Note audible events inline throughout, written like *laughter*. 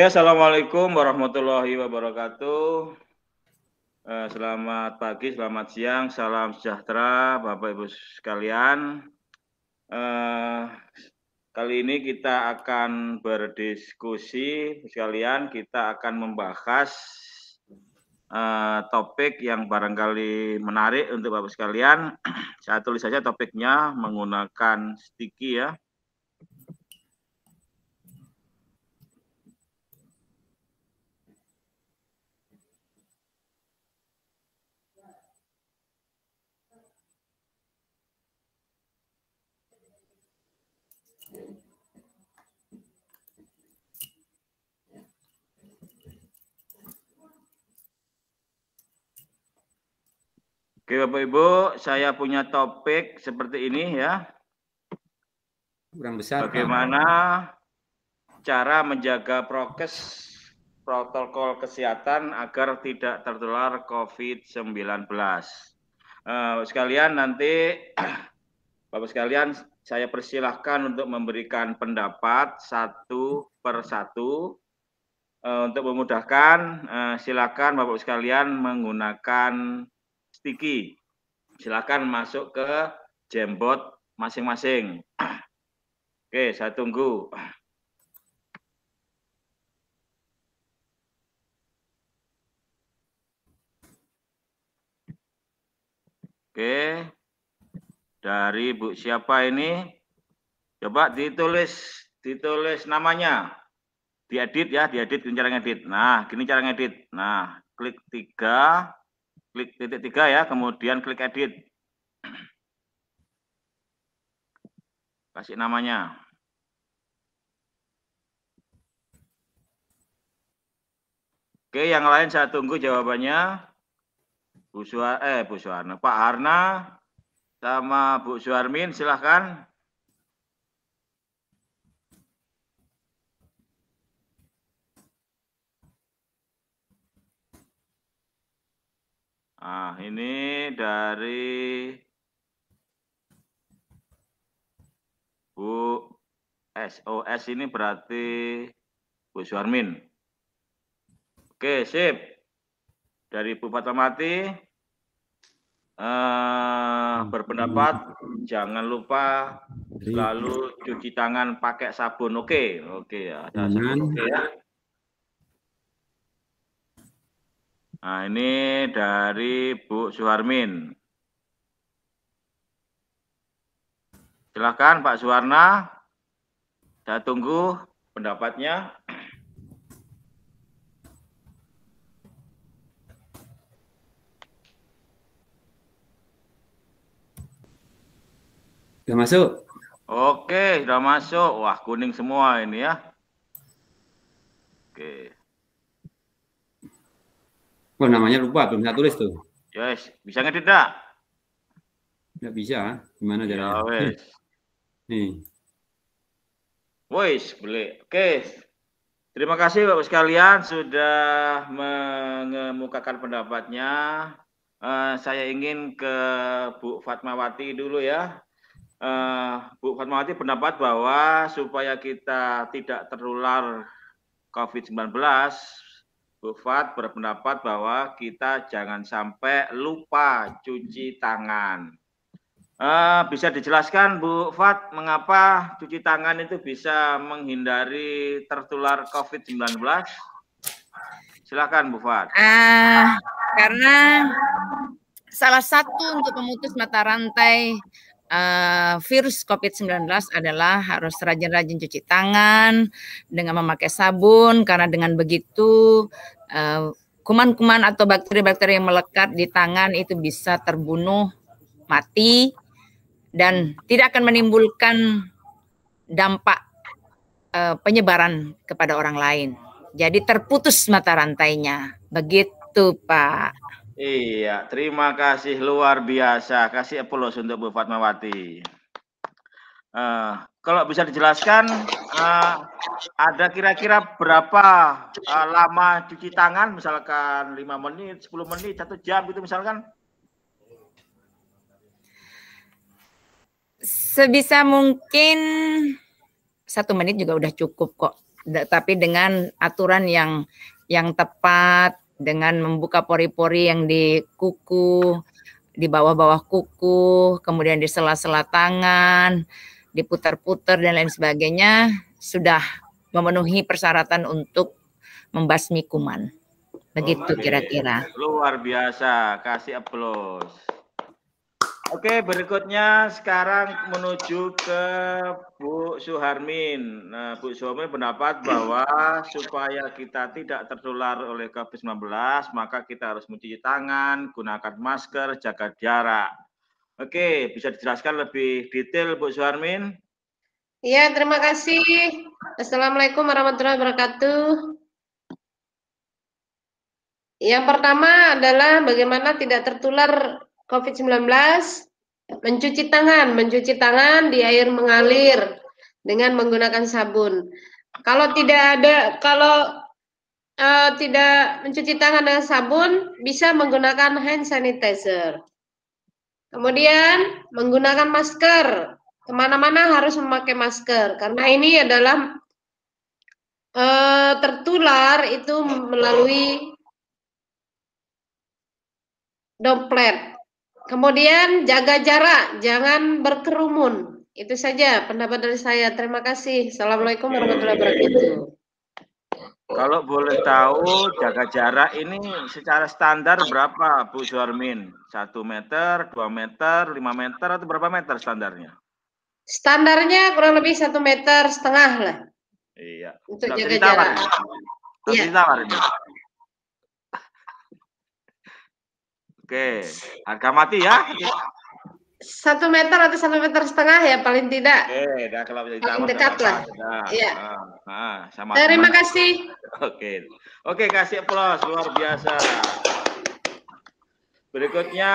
Oke, ya, assalamualaikum warahmatullahi wabarakatuh. Eh, selamat pagi, selamat siang, salam sejahtera, Bapak Ibu sekalian. Eh, kali ini kita akan berdiskusi, sekalian kita akan membahas eh, topik yang barangkali menarik untuk Bapak sekalian. *clears throat* Saya tulis saja topiknya menggunakan sticky ya Oke Bapak Ibu, saya punya topik seperti ini ya. Kurang besar. Bagaimana kan? cara menjaga prokes protokol kesehatan agar tidak tertular COVID-19. Uh, eh, sekalian nanti *clears throat* Bapak sekalian saya persilahkan untuk memberikan pendapat satu per satu uh, untuk memudahkan uh, silakan Bapak sekalian menggunakan sticky. Silakan masuk ke jembot masing-masing. Oke, saya tunggu. Oke. Dari Bu siapa ini? Coba ditulis ditulis namanya. Diedit ya, diedit cara ngedit. Nah, gini cara ngedit. Nah, klik tiga Klik titik tiga ya, kemudian klik edit. *clears throat* Kasih namanya. Oke, yang lain saya tunggu jawabannya. Bu Suar, eh Bu Suarna, Pak Arna sama Bu Suarmin silahkan Ah, ini dari Bu SOS oh, ini berarti Bu Suarmin. Oke, sip. Dari Bu Fatmawati eh, berpendapat jangan lupa selalu cuci tangan pakai sabun. Oke, oke ya. Ada sabun, oke ya. Nah, ini dari Bu Suharmin. Silakan Pak Suwarna. Saya tunggu pendapatnya. Sudah masuk. Oke, sudah masuk. Wah, kuning semua ini ya. Wah, namanya lupa, belum saya tulis tuh. Yes, ya, bisa nggak tidak? Nggak bisa. Gimana cara? Ya, wes. *laughs* Nih. Wes, boleh. Oke. Terima kasih Bapak sekalian sudah mengemukakan pendapatnya. Uh, saya ingin ke Bu Fatmawati dulu ya. Uh, Bu Fatmawati pendapat bahwa supaya kita tidak terular COVID-19 Bu Fat berpendapat bahwa kita jangan sampai lupa cuci tangan. Uh, bisa dijelaskan Bu Fat mengapa cuci tangan itu bisa menghindari tertular COVID-19? Silakan Bu Fat. Uh, karena salah satu untuk memutus mata rantai uh, virus COVID-19 adalah harus rajin-rajin cuci tangan dengan memakai sabun karena dengan begitu eh, kuman-kuman uh, atau bakteri-bakteri yang melekat di tangan itu bisa terbunuh, mati dan tidak akan menimbulkan dampak uh, penyebaran kepada orang lain. Jadi terputus mata rantainya. Begitu, Pak. Iya, terima kasih luar biasa. Kasih aplaus untuk Bu Fatmawati. Uh, kalau bisa dijelaskan, uh, ada kira-kira berapa uh, lama cuci tangan, misalkan 5 menit, 10 menit, satu jam gitu misalkan? Sebisa mungkin satu menit juga udah cukup kok. Tapi dengan aturan yang yang tepat, dengan membuka pori-pori yang di kuku, di bawah-bawah kuku, kemudian di sela-sela tangan, diputar-putar dan lain sebagainya sudah memenuhi persyaratan untuk membasmi kuman. Begitu oh, kira-kira. Luar biasa, kasih aplaus. Oke, berikutnya sekarang menuju ke Bu Suharmin. Nah, Bu Suharmin pendapat bahwa supaya kita tidak tertular oleh COVID-19, maka kita harus mencuci tangan, gunakan masker, jaga jarak. Oke, bisa dijelaskan lebih detail Bu Suharmin? Iya, terima kasih. Assalamualaikum warahmatullahi wabarakatuh. Yang pertama adalah bagaimana tidak tertular COVID-19 mencuci tangan, mencuci tangan di air mengalir dengan menggunakan sabun. Kalau tidak ada kalau uh, tidak mencuci tangan dengan sabun, bisa menggunakan hand sanitizer. Kemudian menggunakan masker. Kemana-mana harus memakai masker karena ini adalah uh, tertular itu melalui doplet. Kemudian jaga jarak, jangan berkerumun. Itu saja pendapat dari saya. Terima kasih. Assalamualaikum warahmatullahi wabarakatuh. Kalau boleh tahu jaga jarak ini secara standar berapa Bu Suarmin? Satu meter, dua meter, lima meter atau berapa meter standarnya? Standarnya kurang lebih satu meter setengah lah. Iya. Untuk Tidak jaga jarak. Iya. Oke, harga mati ya. Satu meter atau satu meter setengah ya paling tidak. Oke, dah kalau paling dekat lah. Iya. Nah, nah, Terima kasih. Oke, oke kasih aplaus luar biasa. Berikutnya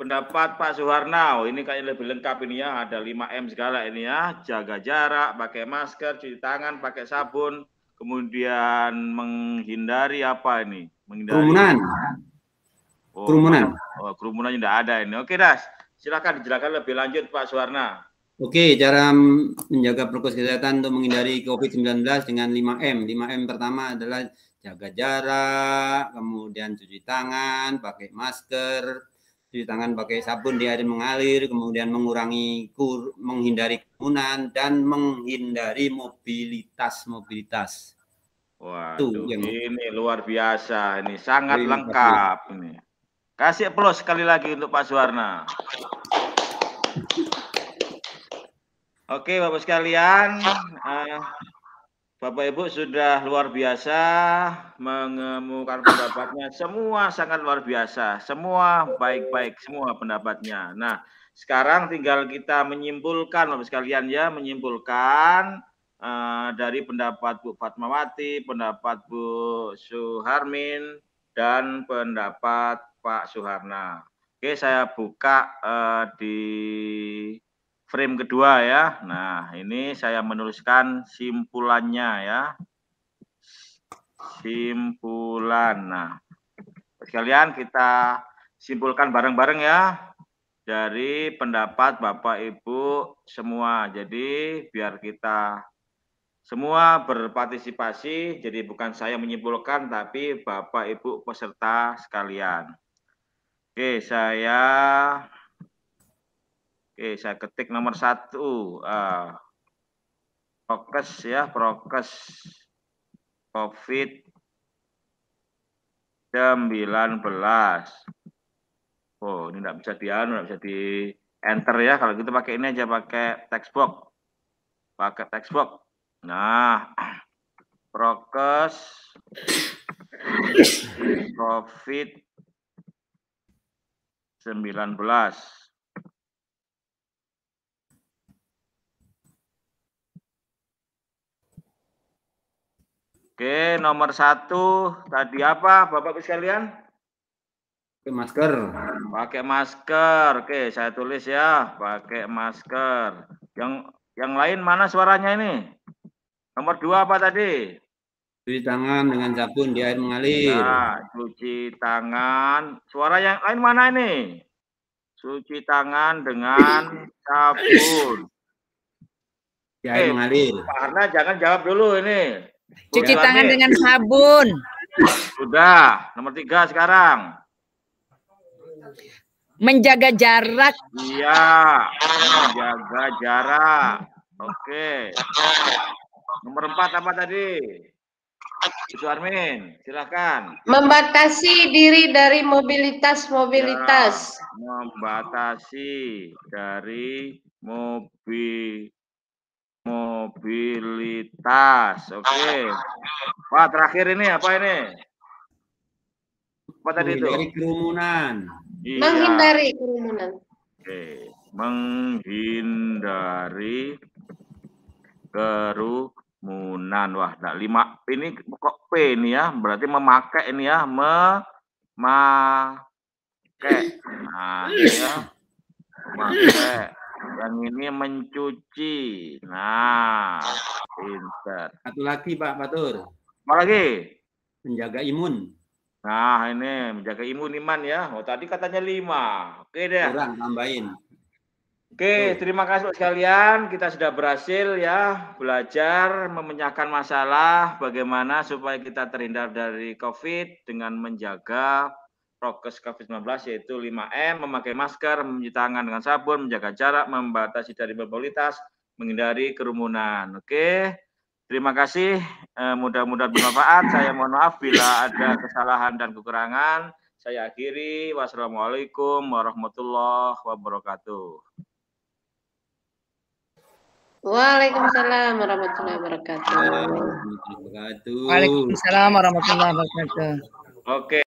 pendapat Pak Suharnau ini kayaknya lebih lengkap ini ya ada 5M segala ini ya jaga jarak pakai masker cuci tangan pakai sabun kemudian menghindari apa ini menghindari kerumunan Oh, kerumunan. Oh, kerumunan tidak ada ini. Oke, Das. Silakan dijelaskan lebih lanjut Pak Suwarna. Oke, cara menjaga prokes kesehatan untuk menghindari COVID-19 dengan 5M. 5M pertama adalah jaga jarak, kemudian cuci tangan, pakai masker, cuci tangan pakai sabun di air mengalir, kemudian mengurangi kur, menghindari kerumunan dan menghindari mobilitas-mobilitas. Wah, ini luar biasa ini sangat ini lengkap ini. Kasih plus sekali lagi untuk Pak Suwarna. Oke, Bapak sekalian, uh, Bapak Ibu sudah luar biasa mengemukakan pendapatnya. Semua sangat luar biasa, semua baik-baik, semua pendapatnya. Nah, sekarang tinggal kita menyimpulkan, Bapak sekalian ya, menyimpulkan uh, dari pendapat Bu Fatmawati, pendapat Bu Suharmin, dan pendapat Pak Suharna. Oke, saya buka uh, di frame kedua ya. Nah, ini saya menuliskan simpulannya ya. Simpulan. Nah, sekalian kita simpulkan bareng-bareng ya dari pendapat Bapak Ibu semua. Jadi biar kita semua berpartisipasi, jadi bukan saya menyimpulkan, tapi Bapak Ibu peserta sekalian. Oke, saya Oke, saya ketik nomor satu. Uh, prokes ya, prokes COVID-19. Oh, ini tidak bisa di tidak anu, bisa di enter ya. Kalau gitu pakai ini aja, pakai text box. Pakai text box. Nah, prokes covid Oke, nomor satu tadi apa, Bapak-Ibu sekalian? Pakai masker. Pakai masker. Oke, saya tulis ya, pakai masker. Yang yang lain mana suaranya ini? Nomor dua apa tadi? Cuci tangan dengan sabun di air mengalir. Nah, cuci tangan. Suara yang lain mana ini? Cuci tangan dengan sabun. Di air eh, mengalir. Karena jangan jawab dulu ini. Cuci Bukan tangan dengan sabun. Sudah, nomor tiga sekarang. Menjaga jarak. Iya, menjaga jarak. Oke. Nomor empat apa tadi? Suarmin, Armin, silakan. Membatasi diri dari mobilitas-mobilitas. Ya, membatasi dari mobil mobilitas. Oke. Okay. Pak terakhir ini apa ini? Apa tadi itu? Menghindari kerumunan. Iya. Menghindari kerumunan. Oke, okay. menghindari keru Munan wah nah, lima ini kok P ini ya berarti memakai ini ya memakai nah ini ya memakai yang ini mencuci nah pinter satu lagi Pak Batur apa lagi menjaga imun nah ini menjaga imun iman ya oh tadi katanya lima oke deh kurang tambahin Oke, terima kasih Pak sekalian. Kita sudah berhasil ya belajar memecahkan masalah bagaimana supaya kita terhindar dari COVID dengan menjaga prokes COVID-19 yaitu 5M, memakai masker, mencuci tangan dengan sabun, menjaga jarak, membatasi dari mobilitas, menghindari kerumunan. Oke. Terima kasih. Eh, mudah-mudahan bermanfaat. Saya mohon maaf bila ada kesalahan dan kekurangan. Saya akhiri. Wassalamualaikum warahmatullahi wabarakatuh. Waalaikumsalam warahmatullahi wabarakatuh. Waalaikumsalam warahmatullahi wabarakatuh. Oke.